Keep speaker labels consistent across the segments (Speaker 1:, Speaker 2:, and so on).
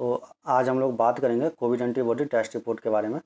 Speaker 1: तो आज हम लोग बात करेंगे कोविड एंटीबॉडी टेस्ट रिपोर्ट के बारे में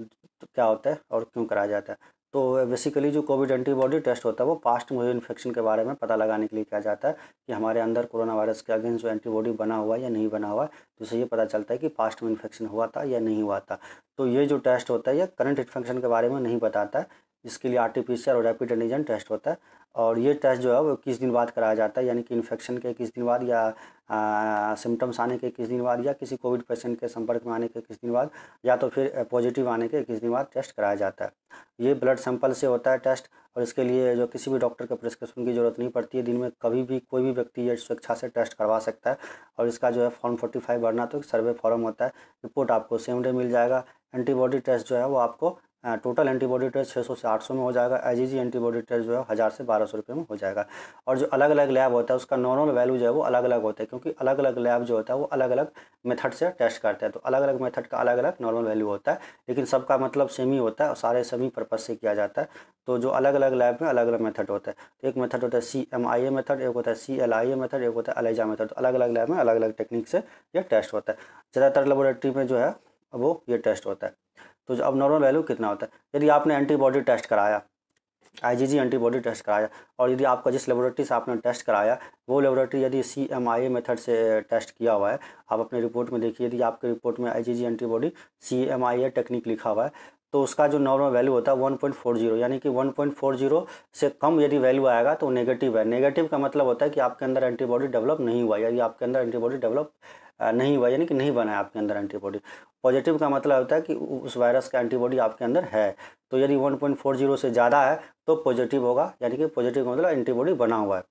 Speaker 1: तो क्या होता है और क्यों कराया जाता है तो बेसिकली जो कोविड एंटीबॉडी टेस्ट होता है वो पास्ट हुए इन्फेक्शन के बारे में पता लगाने के लिए किया जाता है कि हमारे अंदर कोरोना वायरस के अगेंस्ट जो एंटीबॉडी बना हुआ है या नहीं बना हुआ है तो उसे ये पता चलता है कि पास्ट में इन्फेक्शन हुआ था या नहीं हुआ था तो ये जो टेस्ट होता है ये करंट इन्फेक्शन के बारे में नहीं बताता है जिसके लिए आर टी और रैपिड एंटीजन टेस्ट होता है और ये टेस्ट जो है वो किस दिन बाद कराया जाता है यानी कि इन्फेक्शन के किस दिन बाद या सिम्टम्स आने के किस दिन बाद या किसी कोविड पेशेंट के संपर्क में आने के किस दिन बाद या तो फिर पॉजिटिव आने के किस दिन बाद टेस्ट कराया जाता है ये ब्लड सैंपल से होता है टेस्ट और इसके लिए जो किसी भी डॉक्टर के प्रिस्क्रिप्शन की ज़रूरत नहीं पड़ती है दिन में कभी भी कोई भी व्यक्ति ये स्वेच्छा से टेस्ट करवा सकता है और इसका जो है फॉर्म फोर्टी फाइव भरना तो सर्वे फॉर्म होता है रिपोर्ट आपको सेम डे मिल जाएगा एंटीबॉडी टेस्ट जो है वो आपको टोटल एंटीबॉडी टेस्ट छः सौ से आठ सौ में हो जाएगा एजीजी एंटीबॉडी टेस्ट जो है हज़ार से बारह सौ रुपये में हो जाएगा और जो अलग अलग लैब होता है उसका नॉर्मल वैल्यू जो है वो अलग अलग होता है क्योंकि अलग अलग लैब जो होता है वो अलग अलग मेथड से टेस्ट करते हैं तो अलग अलग मेथड का अलग अलग नॉर्मल वैल्यू होता है लेकिन सबका मतलब सेम ही होता है और सारे सेमी पर्पज़ से किया जाता है तो जो अलग अलग लैब में अलग अलग मेथड होता है तो एक मेथड होता है सी एम आई ए मेथड एक होता है सी एल आई ए मेथड एक होता है अलेजा मेथड तो अलग अलग लैब में अलग अलग टेक्निक से यह टेस्ट होता है ज़्यादातर लेबोरेटरी में जो है वो ये टेस्ट होता है तो अब नॉर्मल वैल्यू कितना होता है यदि आपने एंटीबॉडी टेस्ट कराया आईजीजी एंटीबॉडी टेस्ट कराया और यदि आपका जिस लेबोरेटरी से आपने टेस्ट कराया वो लेबोरेटरी यदि C M I A method से टेस्ट किया हुआ है आप अपने रिपोर्ट में देखिए यदि आपके रिपोर्ट में IgG antibody C M I A technique लिखा हुआ है तो उसका जो नॉर्मल वैल्यू होता है 1.40 यानी कि 1.40 से कम यदि वैल्यू आएगा तो नेगेटिव है नेगेटिव का मतलब होता है कि आपके अंदर एंटीबॉडी डेवलप नहीं हुआ यदि आपके अंदर एंटीबॉडी डेवलप नहीं हुआ यानी कि नहीं बना है आपके अंदर एंटीबॉडी पॉजिटिव का मतलब होता है कि उस वायरस का एंटीबॉडी आपके अंदर है तो यदि 1.40 से ज़्यादा है तो पॉजिटिव होगा यानी कि पॉजिटिव का मतलब एंटीबॉडी बना हुआ है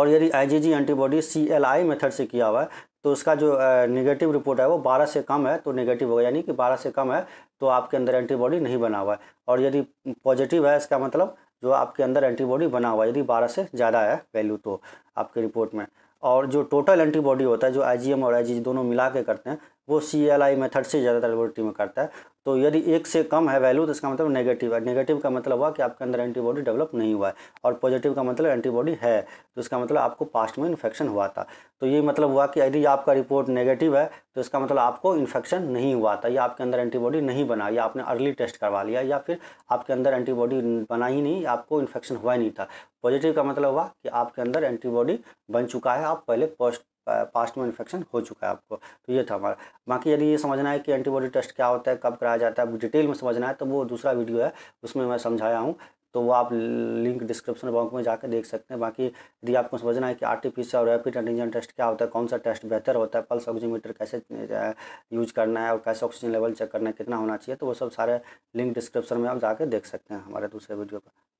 Speaker 1: और यदि IgG antibody C L I method से किया हुआ है तो उसका जो नेगेटिव रिपोर्ट है वो बारह से कम है तो नेगेटिव होगा यानी कि बारह से कम है तो आपके अंदर एंटीबॉडी नहीं बना हुआ है और यदि पॉजिटिव है इसका मतलब जो आपके अंदर एंटीबॉडी बना हुआ है यदि बारह से ज़्यादा है वैल्यू तो आपके रिपोर्ट में और जो टोटल एंटीबॉडी होता है जो आईजीएम और आईजी दोनों मिला के करते हैं वो सी एल आई मेथड से ज़्यादातर लेबोरेटरी में करता है तो यदि एक से कम है वैल्यू तो इसका मतलब नेगेटिव है नेगेटिव का मतलब हुआ कि आपके अंदर एंटीबॉडी डेवलप नहीं हुआ है और पॉजिटिव का मतलब एंटीबॉडी है तो इसका मतलब आपको पास्ट में इन्फेक्शन हुआ था तो ये मतलब हुआ कि यदि आपका रिपोर्ट नेगेटिव है तो इसका मतलब आपको इन्फेक्शन नहीं हुआ था या आपके अंदर एंटीबॉडी नहीं बना या आपने अर्ली टेस्ट करवा लिया या फिर आपके अंदर एंटीबॉडी बना ही नहीं आपको इन्फेक्शन हुआ ही नहीं था पॉजिटिव का मतलब हुआ कि आपके अंदर एंटीबॉडी बन चुका है आप पहले पॉस्ट पास्ट में इन्फेक्शन हो चुका है आपको तो ये था हमारा बाकी यदि ये समझना है कि एंटीबॉडी टेस्ट क्या होता है कब कराया जाता है डिटेल में समझना है तो वो दूसरा वीडियो है उसमें मैं समझाया हूँ तो वो आप लिंक डिस्क्रिप्शन बॉक्स में जाकर देख सकते हैं बाकी यदि आपको समझना है कि आर टी और रैपिड एंटीजन टेस्ट क्या होता है कौन सा टेस्ट बेहतर होता है पल्स ऑक्सीमीटर कैसे यूज करना है और कैसे ऑक्सीजन लेवल चेक करना है कितना होना चाहिए तो वो सब सारे लिंक डिस्क्रिप्शन में आप जाकर देख सकते हैं हमारे दूसरे वीडियो पर